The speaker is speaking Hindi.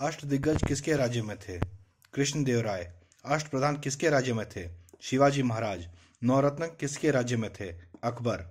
अष्ट दिग्गज किसके राज्य में थे कृष्णदेव राय अष्ट प्रधान किसके राज्य में थे शिवाजी महाराज नवरत्न किसके राज्य में थे अकबर